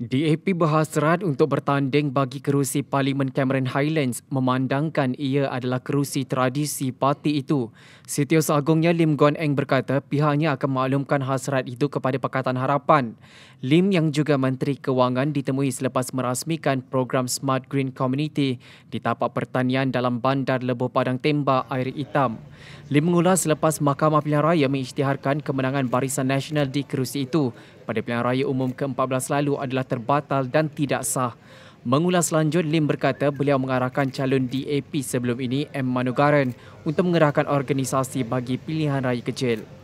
DAP berhasrat untuk bertanding bagi kerusi Parlimen Cameron Highlands memandangkan ia adalah kerusi tradisi parti itu. Setius Agongnya Lim Guan Eng berkata pihaknya akan maklumkan hasrat itu kepada Pakatan Harapan. Lim yang juga Menteri Kewangan ditemui selepas merasmikan program Smart Green Community di tapak pertanian dalam Bandar Lebuh Padang Temba, Air Hitam. Lim mengulas selepas Mahkamah Pilihan Raya mengisytiharkan kemenangan Barisan Nasional di kerusi itu pada pilihan raya umum ke-14 lalu adalah terbatal dan tidak sah. Mengulas lanjut, Lim berkata beliau mengarahkan calon DAP sebelum ini, M. Manugaran, untuk mengerahkan organisasi bagi pilihan raya kecil.